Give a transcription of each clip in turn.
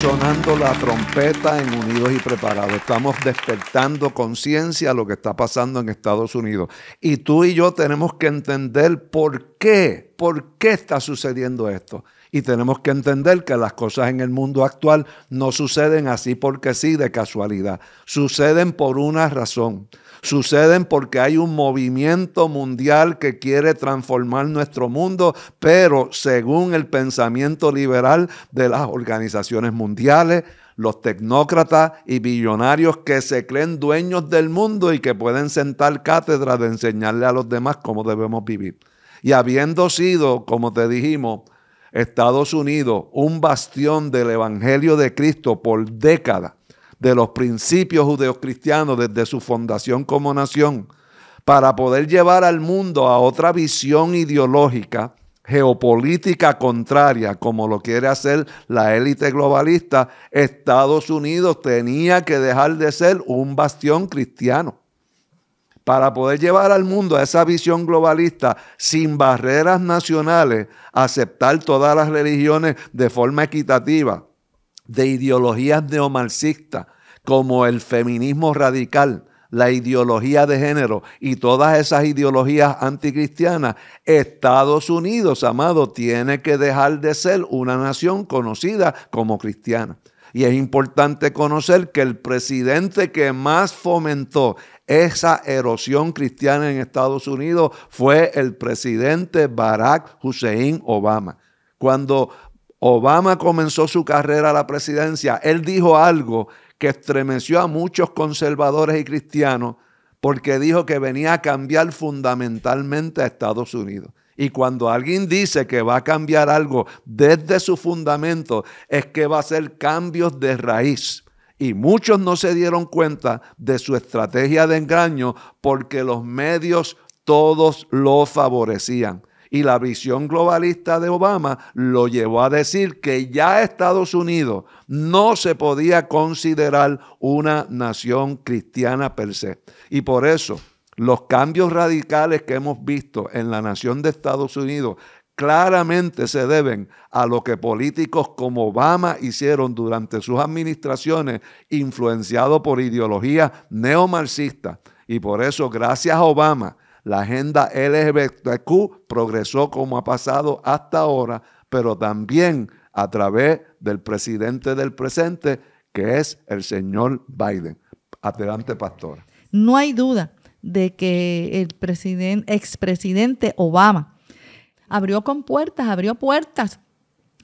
Sonando la trompeta en Unidos y Preparados. Estamos despertando conciencia a lo que está pasando en Estados Unidos. Y tú y yo tenemos que entender por qué, por qué está sucediendo esto. Y tenemos que entender que las cosas en el mundo actual no suceden así porque sí, de casualidad. Suceden por una razón. Suceden porque hay un movimiento mundial que quiere transformar nuestro mundo, pero según el pensamiento liberal de las organizaciones mundiales, los tecnócratas y billonarios que se creen dueños del mundo y que pueden sentar cátedra de enseñarle a los demás cómo debemos vivir. Y habiendo sido, como te dijimos, Estados Unidos un bastión del Evangelio de Cristo por décadas, de los principios judeocristianos desde su fundación como nación, para poder llevar al mundo a otra visión ideológica geopolítica contraria, como lo quiere hacer la élite globalista, Estados Unidos tenía que dejar de ser un bastión cristiano. Para poder llevar al mundo a esa visión globalista sin barreras nacionales, aceptar todas las religiones de forma equitativa, de ideologías neomarxistas como el feminismo radical, la ideología de género y todas esas ideologías anticristianas, Estados Unidos, amado, tiene que dejar de ser una nación conocida como cristiana. Y es importante conocer que el presidente que más fomentó esa erosión cristiana en Estados Unidos fue el presidente Barack Hussein Obama. Cuando Obama comenzó su carrera a la presidencia, él dijo algo que estremeció a muchos conservadores y cristianos porque dijo que venía a cambiar fundamentalmente a Estados Unidos. Y cuando alguien dice que va a cambiar algo desde su fundamento, es que va a ser cambios de raíz. Y muchos no se dieron cuenta de su estrategia de engaño porque los medios todos lo favorecían. Y la visión globalista de Obama lo llevó a decir que ya Estados Unidos no se podía considerar una nación cristiana per se. Y por eso los cambios radicales que hemos visto en la nación de Estados Unidos claramente se deben a lo que políticos como Obama hicieron durante sus administraciones, influenciado por ideologías neomarxistas. Y por eso, gracias a Obama, la agenda LGBTQ progresó como ha pasado hasta ahora, pero también a través del presidente del presente, que es el señor Biden. Adelante, pastora. No hay duda de que el expresidente Obama abrió con puertas, abrió puertas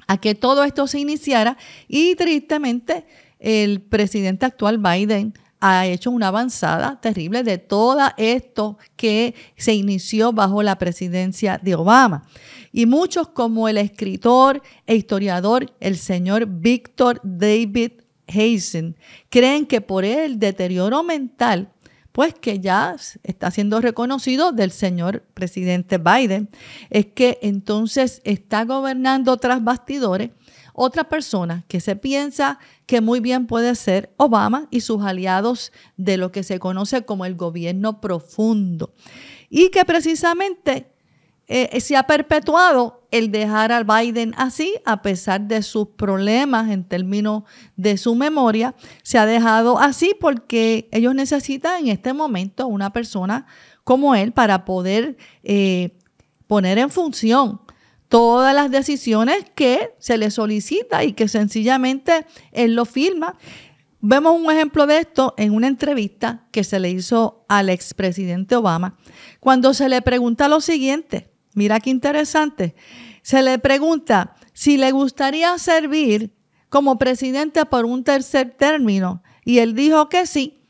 a que todo esto se iniciara y tristemente el presidente actual Biden ha hecho una avanzada terrible de todo esto que se inició bajo la presidencia de Obama. Y muchos como el escritor e historiador, el señor Víctor David Hazen, creen que por el deterioro mental pues que ya está siendo reconocido del señor presidente Biden, es que entonces está gobernando tras bastidores otra persona que se piensa que muy bien puede ser Obama y sus aliados de lo que se conoce como el gobierno profundo. Y que precisamente eh, se ha perpetuado el dejar al Biden así, a pesar de sus problemas en términos de su memoria, se ha dejado así porque ellos necesitan en este momento una persona como él para poder eh, poner en función todas las decisiones que se le solicita y que sencillamente él lo firma. Vemos un ejemplo de esto en una entrevista que se le hizo al expresidente Obama, cuando se le pregunta lo siguiente, mira qué interesante, se le pregunta si le gustaría servir como presidente por un tercer término y él dijo que sí,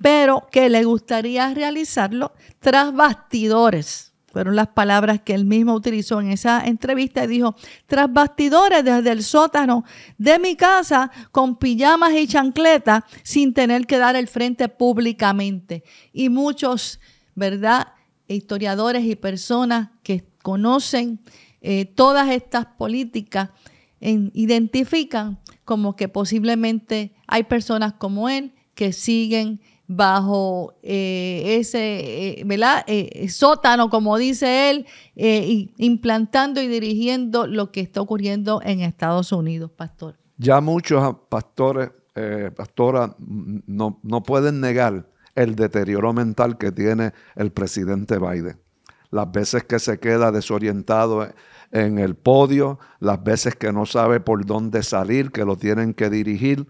pero que le gustaría realizarlo tras bastidores. Fueron las palabras que él mismo utilizó en esa entrevista y dijo, tras bastidores desde el sótano de mi casa con pijamas y chancletas sin tener que dar el frente públicamente. Y muchos, ¿verdad? Historiadores y personas que conocen eh, todas estas políticas identifican como que posiblemente hay personas como él que siguen bajo eh, ese eh, ¿verdad? Eh, sótano, como dice él, implantando y dirigiendo lo que está ocurriendo en Estados Unidos, pastor. Ya muchos ah, pastores, pastoras, no, no pueden negar el deterioro mental que tiene el presidente Biden. Las veces que se queda desorientado en el podio, las veces que no sabe por dónde salir, que lo tienen que dirigir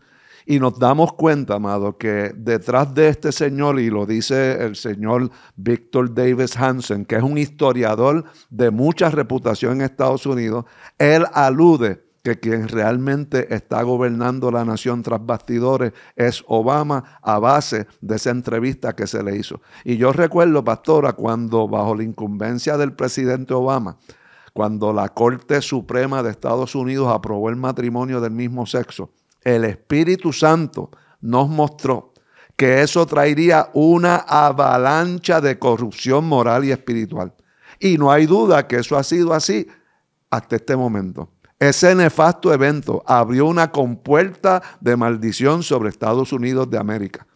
y nos damos cuenta, amado, que detrás de este señor, y lo dice el señor Victor Davis Hansen, que es un historiador de mucha reputación en Estados Unidos, él alude que quien realmente está gobernando la nación tras bastidores es Obama a base de esa entrevista que se le hizo. Y yo recuerdo, pastora, cuando bajo la incumbencia del presidente Obama, cuando la Corte Suprema de Estados Unidos aprobó el matrimonio del mismo sexo, el Espíritu Santo nos mostró que eso traería una avalancha de corrupción moral y espiritual. Y no hay duda que eso ha sido así hasta este momento. Ese nefasto evento abrió una compuerta de maldición sobre Estados Unidos de América.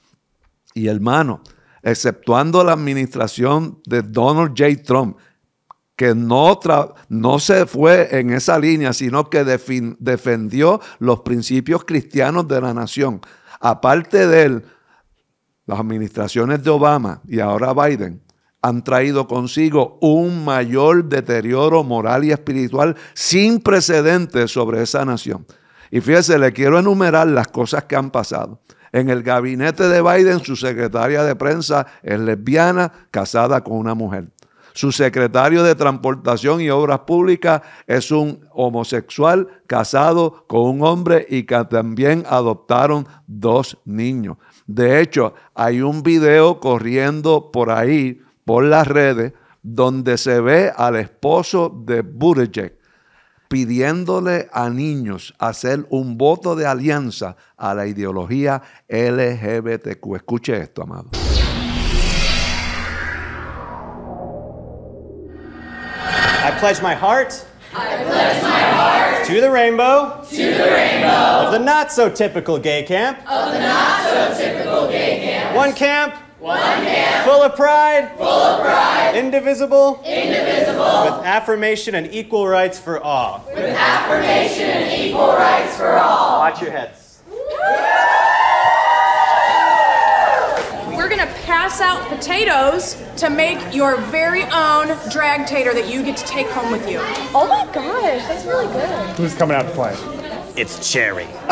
Y hermano, exceptuando la administración de Donald J. Trump, que no, no se fue en esa línea, sino que defendió los principios cristianos de la nación. Aparte de él, las administraciones de Obama y ahora Biden han traído consigo un mayor deterioro moral y espiritual sin precedentes sobre esa nación. Y fíjese, le quiero enumerar las cosas que han pasado. En el gabinete de Biden, su secretaria de prensa es lesbiana, casada con una mujer. Su secretario de Transportación y Obras Públicas es un homosexual casado con un hombre y que también adoptaron dos niños. De hecho, hay un video corriendo por ahí, por las redes, donde se ve al esposo de Buttigieg pidiéndole a niños hacer un voto de alianza a la ideología LGBTQ. Escuche esto, amado. I pledge my heart. I pledge my heart. To the rainbow. To the rainbow. Of the not so typical gay camp. Of the not so typical gay camp. One camp. One camp. Full of pride. Full of pride. Indivisible. Indivisible. With affirmation and equal rights for all. With affirmation and equal rights for all. Watch your heads. pass out potatoes to make your very own drag tater that you get to take home with you. Oh my gosh, that's really good. Who's coming out to play? It's Cherry.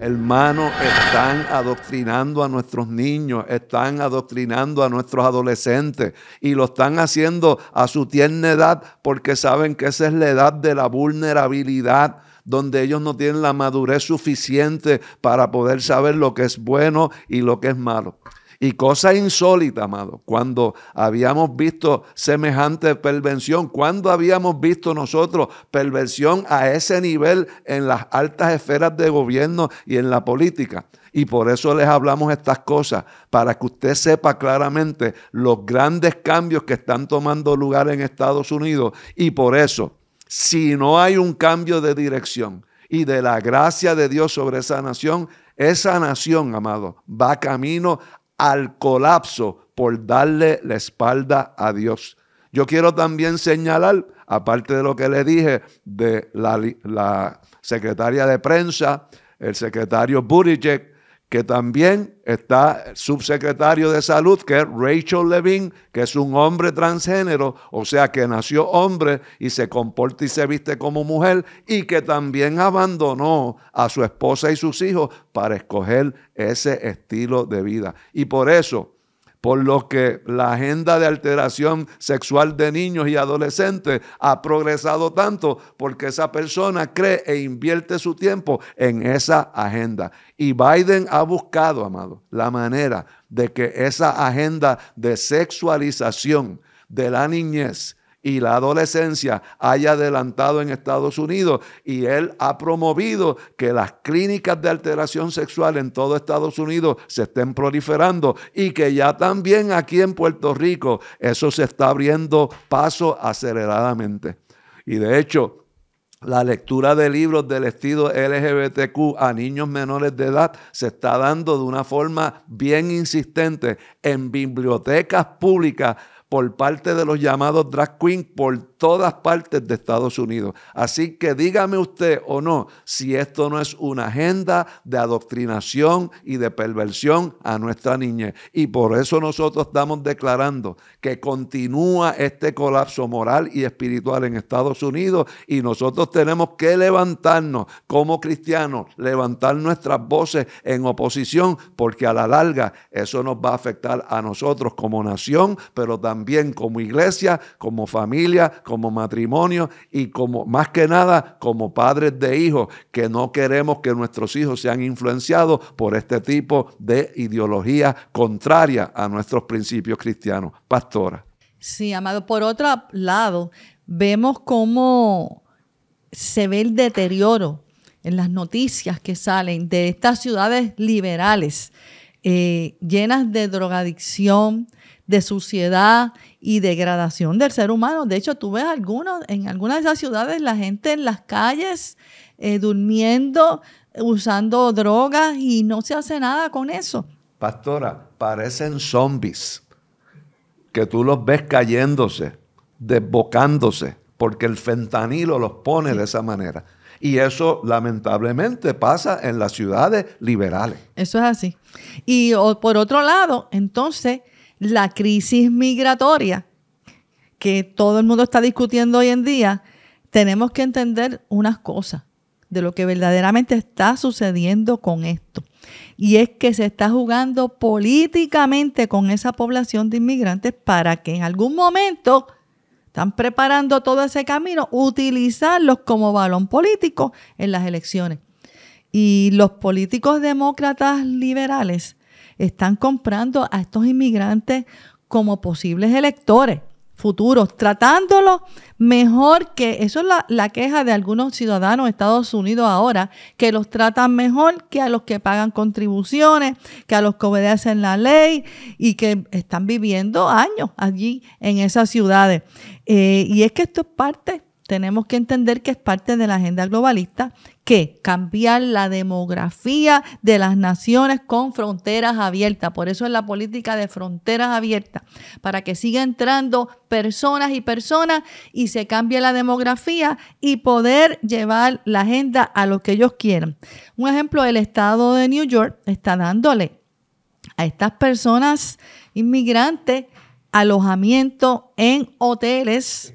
Hermano, están adoctrinando a nuestros niños, están adoctrinando a nuestros adolescentes y lo están haciendo a su tierna edad porque saben que esa es la edad de la vulnerabilidad donde ellos no tienen la madurez suficiente para poder saber lo que es bueno y lo que es malo. Y cosa insólita, amado, cuando habíamos visto semejante perversión, cuando habíamos visto nosotros perversión a ese nivel en las altas esferas de gobierno y en la política. Y por eso les hablamos estas cosas, para que usted sepa claramente los grandes cambios que están tomando lugar en Estados Unidos. Y por eso si no hay un cambio de dirección y de la gracia de Dios sobre esa nación, esa nación, amado, va camino al colapso por darle la espalda a Dios. Yo quiero también señalar, aparte de lo que le dije de la, secretaria de prensa, el secretario Buttigieg, que también está el subsecretario de salud, que es Rachel Levine, que es un hombre transgénero, o sea que nació hombre y se comporta y se viste como mujer, y que también abandonó a su esposa y sus hijos para escoger ese estilo de vida. Y por eso por lo que la agenda de alteración sexual de niños y adolescentes ha progresado tanto porque esa persona cree e invierte su tiempo en esa agenda. Y Biden ha buscado, amado, la manera de que esa agenda de sexualización de la niñez y la adolescencia haya adelantado en Estados Unidos y él ha promovido que las clínicas de alteración sexual en todo Estados Unidos se estén proliferando y que ya también aquí en Puerto Rico eso se está abriendo paso aceleradamente. Y de hecho, la lectura de libros del estilo LGBTQ a niños menores de edad se está dando de una forma bien insistente en bibliotecas públicas por parte de los llamados drag queen por todas partes de Estados Unidos. Así que dígame usted o no si esto no es una agenda de adoctrinación y de perversión a nuestra niñez. Y por eso nosotros estamos declarando que continúa este colapso moral y espiritual en Estados Unidos y nosotros tenemos que levantarnos como cristianos, levantar nuestras voces en oposición porque a la larga eso nos va a afectar a nosotros como nación, pero también también como iglesia, como familia, como matrimonio y como más que nada como padres de hijos, que no queremos que nuestros hijos sean influenciados por este tipo de ideología contraria a nuestros principios cristianos. Pastora. Sí, amado. Por otro lado, vemos cómo se ve el deterioro en las noticias que salen de estas ciudades liberales, eh, llenas de drogadicción, de suciedad y degradación del ser humano. De hecho, tú ves algunos, en algunas de esas ciudades la gente en las calles eh, durmiendo, usando drogas y no se hace nada con eso. Pastora, parecen zombies, que tú los ves cayéndose, desbocándose, porque el fentanilo los pone de esa manera. Y eso lamentablemente pasa en las ciudades liberales. Eso es así. Y por otro lado, entonces, la crisis migratoria que todo el mundo está discutiendo hoy en día, tenemos que entender unas cosas de lo que verdaderamente está sucediendo con esto. Y es que se está jugando políticamente con esa población de inmigrantes para que en algún momento están preparando todo ese camino, utilizarlos como balón político en las elecciones. Y los políticos demócratas liberales están comprando a estos inmigrantes como posibles electores futuros, tratándolos mejor que, eso es la, queja de algunos ciudadanos de Estados Unidos ahora, que los tratan mejor que a los que pagan contribuciones, que a los que obedecen la ley y que están viviendo años allí en esas ciudades. Eh, y es que esto es parte, tenemos que entender que es parte de la agenda globalista ¿Qué? Cambiar la demografía de las naciones con fronteras abiertas. Por eso es la política de fronteras abiertas, para que siga entrando personas y personas y se cambie la demografía y poder llevar la agenda a lo que ellos quieran. Un ejemplo, el estado de New York está dándole a estas personas inmigrantes alojamiento en hoteles,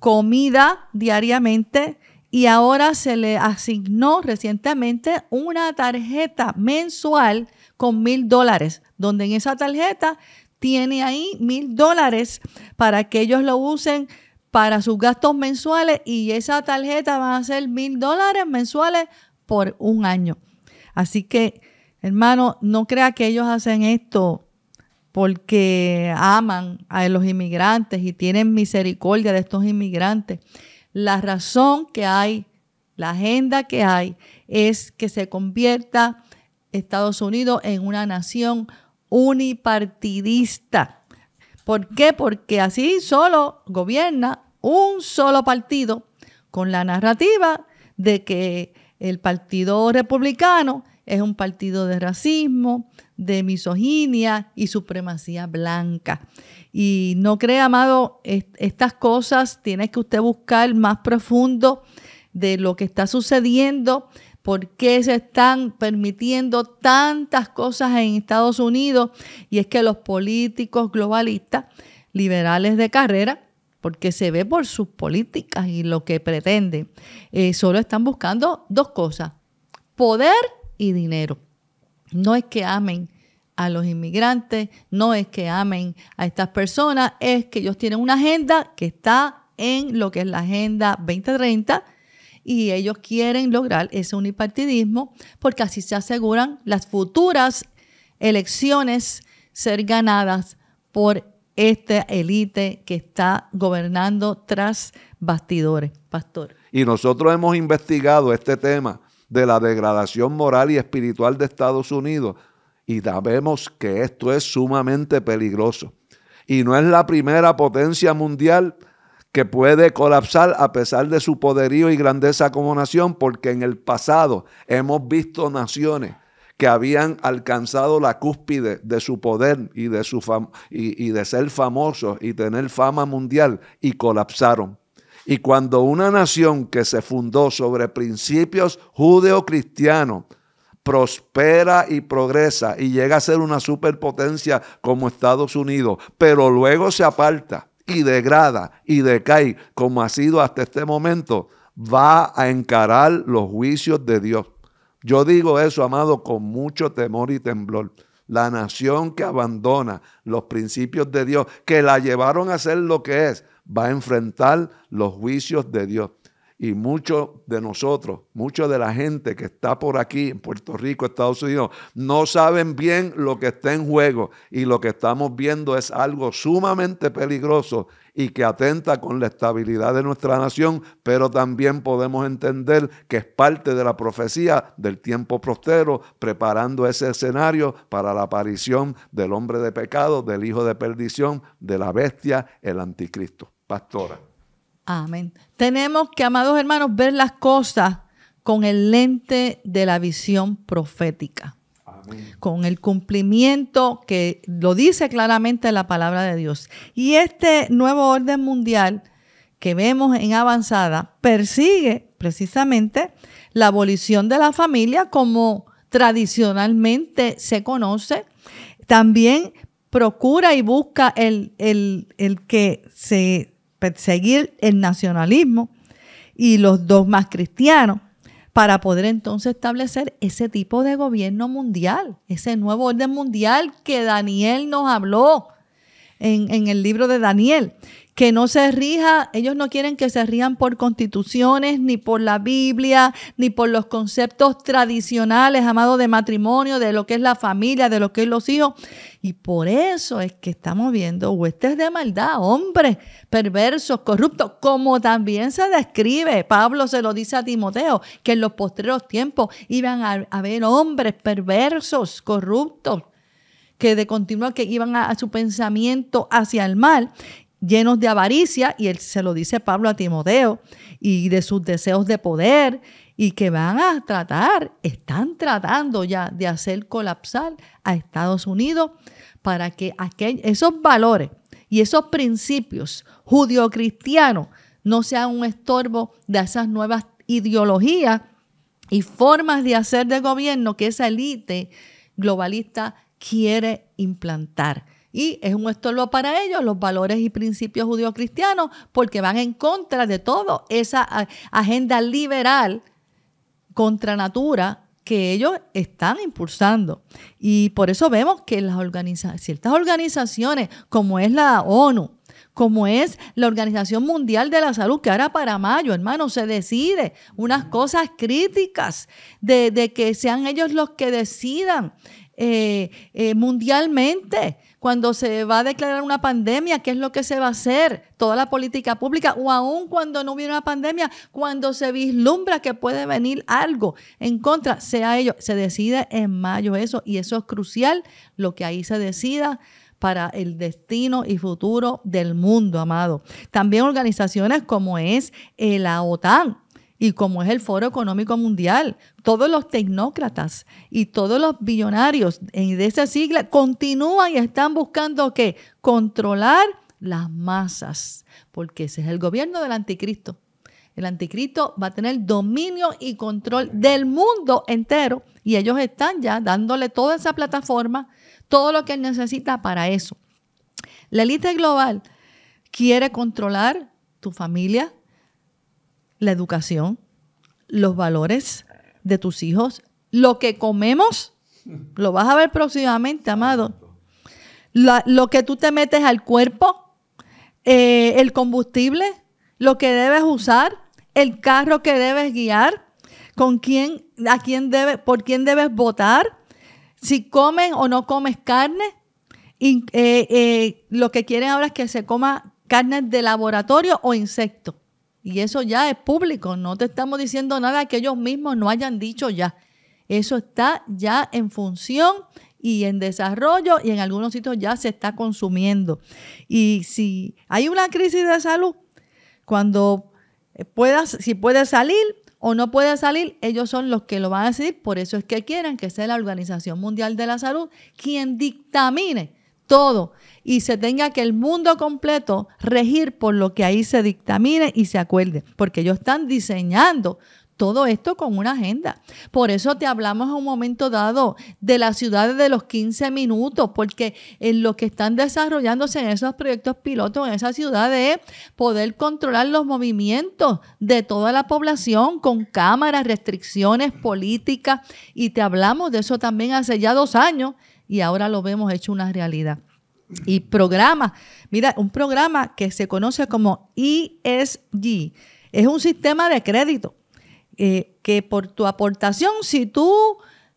comida diariamente, y ahora se le asignó recientemente una tarjeta mensual con mil dólares, donde en esa tarjeta tiene ahí mil dólares para que ellos lo usen para sus gastos mensuales y esa tarjeta va a ser mil dólares mensuales por un año. Así que, hermano, no crea que ellos hacen esto porque aman a los inmigrantes y tienen misericordia de estos inmigrantes la razón que hay, la agenda que hay, es que se convierta Estados Unidos en una nación unipartidista. ¿Por qué? Porque así solo gobierna un solo partido con la narrativa de que el Partido Republicano es un partido de racismo, de misoginia y supremacía blanca. Y no cree, amado, estas cosas tiene que usted buscar más profundo de lo que está sucediendo, por qué se están permitiendo tantas cosas en Estados Unidos. Y es que los políticos globalistas, liberales de carrera, porque se ve por sus políticas y lo que pretenden, eh, solo están buscando dos cosas, poder y dinero. No es que amen a los inmigrantes, no es que amen a estas personas, es que ellos tienen una agenda que está en lo que es la Agenda 2030 y ellos quieren lograr ese unipartidismo porque así se aseguran las futuras elecciones ser ganadas por esta élite que está gobernando tras bastidores, pastor. Y nosotros hemos investigado este tema de la degradación moral y espiritual de Estados Unidos y sabemos que esto es sumamente peligroso. Y no es la primera potencia mundial que puede colapsar a pesar de su poderío y grandeza como nación, porque en el pasado hemos visto naciones que habían alcanzado la cúspide de su poder y de, su y, de ser famosos y tener fama mundial y colapsaron. Y cuando una nación que se fundó sobre principios judeocristianos, prospera y progresa y llega a ser una superpotencia como Estados Unidos, pero luego se aparta y degrada y decae como ha sido hasta este momento, va a encarar los juicios de Dios. Yo digo eso, amado, con mucho temor y temblor. La nación que abandona los principios de Dios, que la llevaron a ser lo que es, va a enfrentar los juicios de Dios. Y muchos de nosotros, mucha de la gente que está por aquí en Puerto Rico, Estados Unidos, no saben bien lo que está en juego. Y lo que estamos viendo es algo sumamente peligroso y que atenta con la estabilidad de nuestra nación, pero también podemos entender que es parte de la profecía del tiempo prostero, preparando ese escenario para la aparición del hombre de pecado, del hijo de perdición, de la bestia, el anticristo. Pastora. Amén. Tenemos que, amados hermanos, ver las cosas con el lente de la visión profética, con el cumplimiento que lo dice claramente la palabra de Dios. Y este nuevo orden mundial que vemos en avanzada persigue precisamente la abolición de la familia como tradicionalmente se conoce. También procura y busca el, el que se perseguir el nacionalismo y los dos más cristianos para poder entonces establecer ese tipo de gobierno mundial, ese nuevo orden mundial que Daniel nos habló en, en el libro de Daniel que no se rija, ellos no quieren que se rían por constituciones, ni por la Biblia, ni por los conceptos tradicionales, amados, de matrimonio, de lo que es la familia, de lo que es los hijos. Y por eso es que estamos viendo huestes de maldad, hombres perversos, corruptos, como también se describe, Pablo se lo dice a Timoteo, que en los postreros tiempos iban a haber hombres perversos, corruptos, que de continuo que iban a, su pensamiento hacia el mal llenos de avaricia, y él se lo dice Pablo a Timoteo, y de sus deseos de poder, y que van a tratar, están tratando ya de hacer colapsar a Estados Unidos para que esos valores y esos principios judio-cristianos no sean un estorbo de esas nuevas ideologías y formas de hacer de gobierno que esa élite globalista quiere implantar y es un estorbo para ellos los valores y principios judío cristianos porque van en contra de toda esa agenda liberal contra natura que ellos están impulsando. Y por eso vemos que las ciertas organizaciones, como es la ONU, como es la Organización Mundial de la Salud, que ahora para mayo, hermano, se deciden unas cosas críticas de, que sean ellos los que decidan eh, eh, mundialmente cuando se va a declarar una pandemia, qué es lo que se va a hacer, toda la política pública, o aún cuando no hubiera una pandemia, cuando se vislumbra que puede venir algo en contra, sea ello, se decide en mayo eso, y eso es crucial, lo que ahí se decida para el destino y futuro del mundo, amado. También organizaciones como es eh, la OTAN, y como es el Foro Económico Mundial. Todos los tecnócratas y todos los billonarios de esa sigla continúan y están buscando qué? Controlar las masas, porque ese es el gobierno del anticristo. El anticristo va a tener dominio y control del mundo entero y ellos están ya dándole toda esa plataforma, todo lo que él necesita para eso. La élite global quiere controlar tu familia, la educación, los valores de tus hijos, lo que comemos, lo vas a ver próximamente, amado. lo que tú te metes al cuerpo, eh, el combustible, lo que debes usar, el carro que debes guiar, con quién, a quién debe, por quién debes votar, si comes o no comes carne. Eh, eh, lo que quieren ahora es que se coma carne de laboratorio o insecto. Y eso ya es público, no te estamos diciendo nada que ellos mismos no hayan dicho ya. Eso está ya en función y en desarrollo y en algunos sitios ya se está consumiendo. Y si hay una crisis de salud, cuando puedas, si puede salir o no puede salir, ellos son los que lo van a decidir. Por eso es que quieren que sea la Organización Mundial de la Salud quien dictamine todo y se tenga que el mundo completo regir por lo que ahí se dictamine y se acuerde, porque ellos están diseñando todo esto con una agenda. Por eso te hablamos en un momento dado de las ciudades de los 15 minutos, porque en lo que están desarrollándose en esos proyectos pilotos, en esas ciudades, es poder controlar los movimientos de toda la población con cámaras, restricciones políticas. Y te hablamos de eso también hace ya dos años y ahora lo vemos hecho una realidad y programas. Mira, un programa que se conoce como ESG es un sistema de crédito eh, que por tu aportación, si tú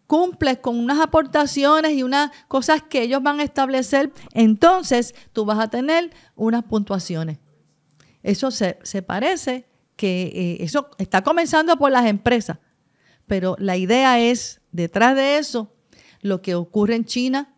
cumples con unas aportaciones y unas cosas que ellos van a establecer, entonces tú vas a tener unas puntuaciones. Eso se, parece que eh, eso está comenzando por las empresas, pero la idea es, detrás de eso, lo que ocurre en China,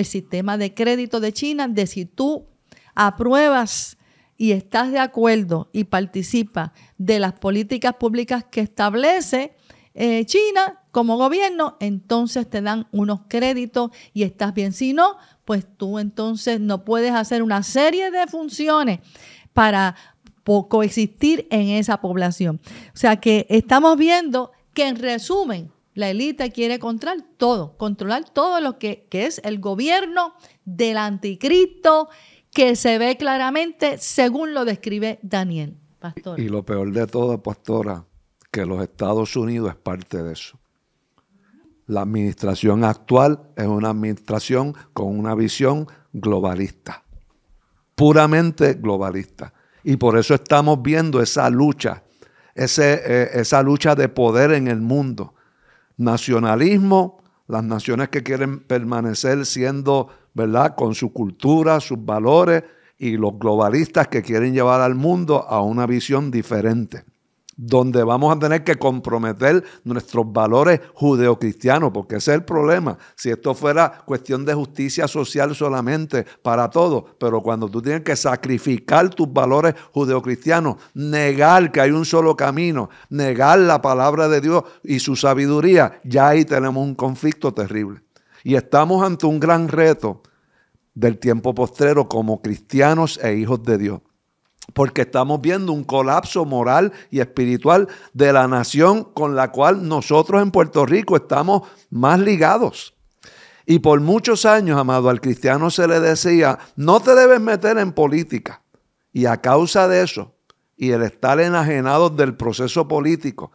el sistema de crédito de China, de si tú apruebas y estás de acuerdo y participas de las políticas públicas que establece eh, China como gobierno, entonces te dan unos créditos y estás bien. Si no, pues tú entonces no puedes hacer una serie de funciones para coexistir en esa población. O sea que estamos viendo que en resumen, la élite quiere controlar todo, controlar todo lo que, es el gobierno del anticristo que se ve claramente según lo describe Daniel. Pastor. Y lo peor de todo, pastora, que los Estados Unidos es parte de eso. La administración actual es una administración con una visión globalista, puramente globalista. Y por eso estamos viendo esa lucha, eh, esa lucha de poder en el mundo nacionalismo, las naciones que quieren permanecer siendo, ¿verdad?, con su cultura, sus valores y los globalistas que quieren llevar al mundo a una visión diferente donde vamos a tener que comprometer nuestros valores judeocristianos, porque ese es el problema. Si esto fuera cuestión de justicia social solamente para todos, pero cuando tú tienes que sacrificar tus valores judeocristianos, negar que hay un solo camino, negar la palabra de Dios y su sabiduría, ya ahí tenemos un conflicto terrible. Y estamos ante un gran reto del tiempo postrero como cristianos e hijos de Dios porque estamos viendo un colapso moral y espiritual de la nación con la cual nosotros en Puerto Rico estamos más ligados. Y por muchos años, amado, al cristiano se le decía, no te debes meter en política. Y a causa de eso, y el estar enajenados del proceso político,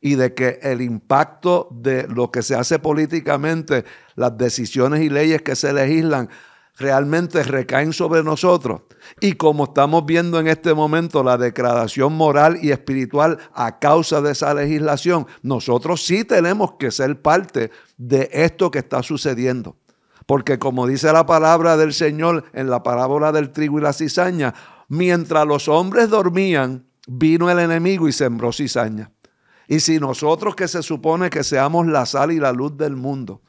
y de que el impacto de lo que se hace políticamente, las decisiones y leyes que se legislan, realmente recaen sobre nosotros. Y como estamos viendo en este momento la degradación moral y espiritual a causa de esa legislación, nosotros sí tenemos que ser parte de esto que está sucediendo. Porque como dice la palabra del Señor en la parábola del trigo y la cizaña, mientras los hombres dormían, vino el enemigo y sembró cizaña. Y si nosotros que se supone que seamos la sal y la luz del mundo,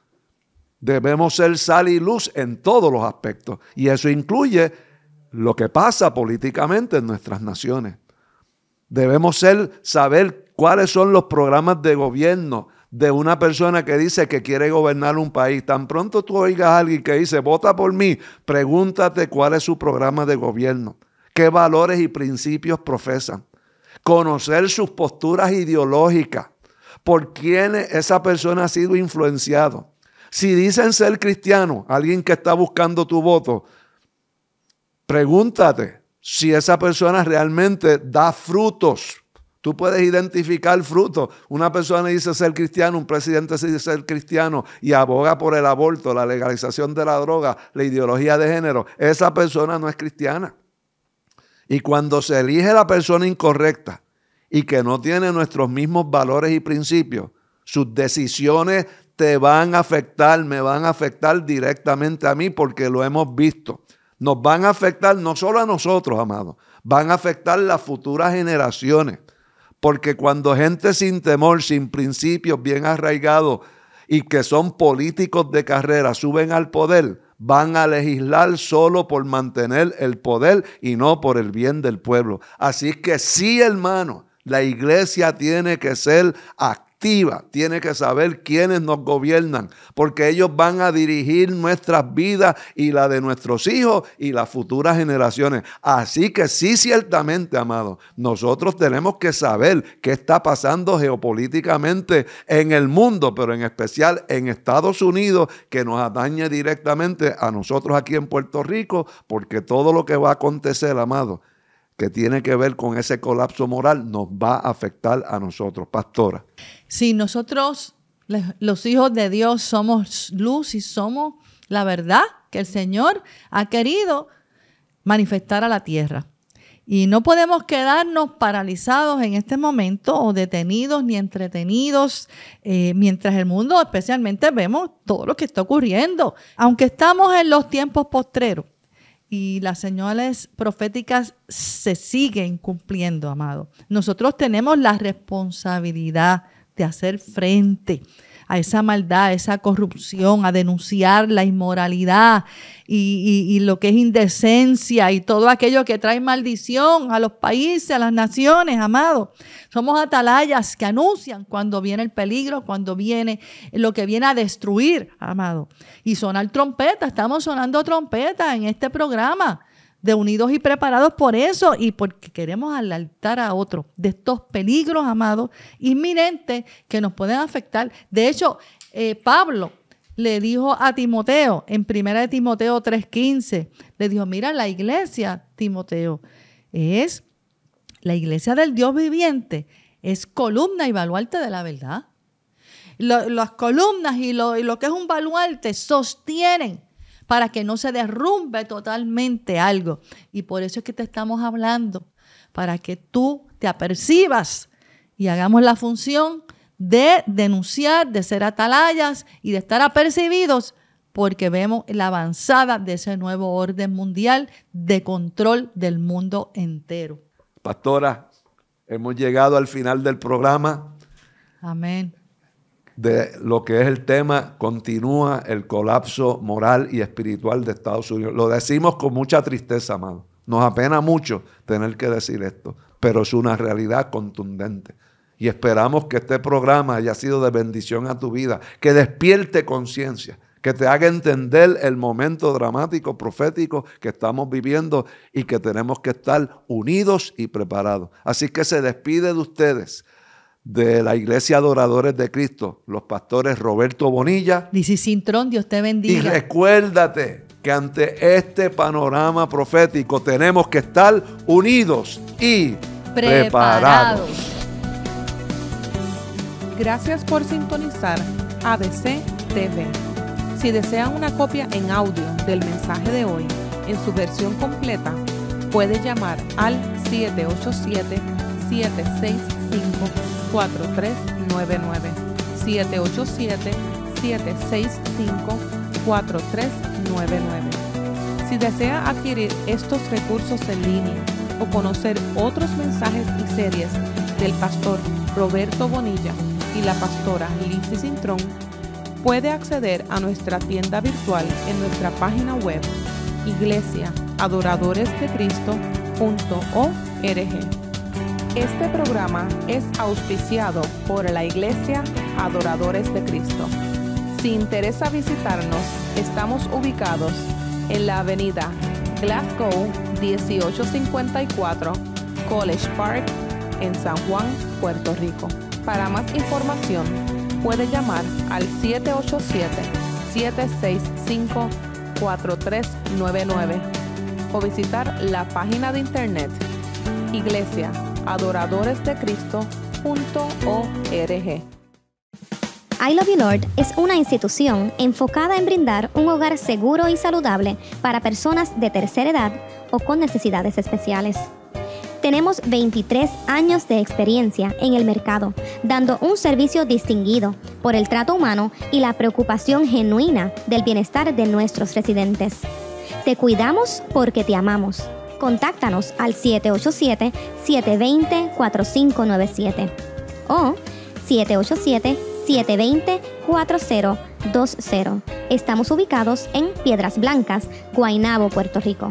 Debemos ser sal y luz en todos los aspectos. Y eso incluye lo que pasa políticamente en nuestras naciones. Debemos ser, saber cuáles son los programas de gobierno de una persona que dice que quiere gobernar un país. Tan pronto tú oigas a alguien que dice, vota por mí, pregúntate cuál es su programa de gobierno, qué valores y principios profesan, conocer sus posturas ideológicas, por quién esa persona ha sido influenciado si dicen ser cristiano, alguien que está buscando tu voto, pregúntate si esa persona realmente da frutos. Tú puedes identificar frutos. Una persona dice ser cristiano, un presidente dice ser cristiano y aboga por el aborto, la legalización de la droga, la ideología de género. Esa persona no es cristiana. Y cuando se elige la persona incorrecta y que no tiene nuestros mismos valores y principios, sus decisiones te van a afectar, me van a afectar directamente a mí porque lo hemos visto. Nos van a afectar no solo a nosotros, amados, van a afectar las futuras generaciones. Porque cuando gente sin temor, sin principios, bien arraigados y que son políticos de carrera suben al poder, van a legislar solo por mantener el poder y no por el bien del pueblo. Así que sí, hermano, la iglesia tiene que ser activa tiene que saber quiénes nos gobiernan, porque ellos van a dirigir nuestras vidas y la de nuestros hijos y las futuras generaciones. Así que sí, ciertamente, amado, nosotros tenemos que saber qué está pasando geopolíticamente en el mundo, pero en especial en Estados Unidos, que nos atañe directamente a nosotros aquí en Puerto Rico, porque todo lo que va a acontecer, amado, que tiene que ver con ese colapso moral nos va a afectar a nosotros, pastora. Si nosotros, los hijos de Dios, somos luz y somos la verdad que el Señor ha querido manifestar a la tierra. Y no podemos quedarnos paralizados en este momento o detenidos ni entretenidos eh, mientras el mundo especialmente vemos todo lo que está ocurriendo, aunque estamos en los tiempos postreros y las señales proféticas se siguen cumpliendo, amado. Nosotros tenemos la responsabilidad de hacer frente a esa maldad, a esa corrupción, a denunciar la inmoralidad y, lo que es indecencia y todo aquello que trae maldición a los países, a las naciones, amado. Somos atalayas que anuncian cuando viene el peligro, cuando viene lo que viene a destruir, amado. Y sonar trompeta, estamos sonando trompeta en este programa de unidos y preparados por eso y porque queremos alertar a otros de estos peligros, amados, inminentes que nos pueden afectar. De hecho, eh, Pablo le dijo a Timoteo, en primera de Timoteo 3:15, le dijo, mira, la iglesia, Timoteo, es la iglesia del Dios viviente, es columna y baluarte de la verdad. las columnas y lo, y lo que es un baluarte sostienen para que no se derrumbe totalmente algo. Y por eso es que te estamos hablando, para que tú te apercibas y hagamos la función de denunciar, de ser atalayas y de estar apercibidos porque vemos la avanzada de ese nuevo orden mundial de control del mundo entero. Pastora, hemos llegado al final del programa. Amén de lo que es el tema, continúa el colapso moral y espiritual de Estados Unidos. Lo decimos con mucha tristeza, amado. Nos apena mucho tener que decir esto, pero es una realidad contundente. Y esperamos que este programa haya sido de bendición a tu vida, que despierte conciencia, que te haga entender el momento dramático, profético que estamos viviendo y que tenemos que estar unidos y preparados. Así que se despide de ustedes de la Iglesia Adoradores de Cristo, los pastores Roberto Bonilla. y Sintrón, Dios te bendiga. Y recuérdate que ante este panorama profético tenemos que estar unidos y preparados. Gracias por sintonizar ABC TV. Si desean una copia en audio del mensaje de hoy, en su versión completa, puede llamar al 787 765 4399 787-765-4399. Si desea adquirir estos recursos en línea o conocer otros mensajes y series del pastor Roberto Bonilla y la pastora Lizzy Cintrón, puede acceder a nuestra tienda virtual en nuestra página web iglesiaadoradoresdecristo.org. Este programa es auspiciado por la Iglesia Adoradores de Cristo. Si interesa visitarnos, estamos ubicados en la avenida Glasgow 1854, College Park, en San Juan, Puerto Rico. Para más información, puede llamar al 787-765-4399 o visitar la página de internet iglesia adoradoresdecristo.org. I Love You Lord es una institución enfocada en brindar un hogar seguro y saludable para personas de tercera edad o con necesidades especiales. Tenemos 23 años de experiencia en el mercado, dando un servicio distinguido por el trato humano y la preocupación genuina del bienestar de nuestros residentes. Te cuidamos porque te amamos contáctanos al 787-720-4597 o 787-720-4020. Estamos ubicados en Piedras Blancas, Guaynabo, Puerto Rico.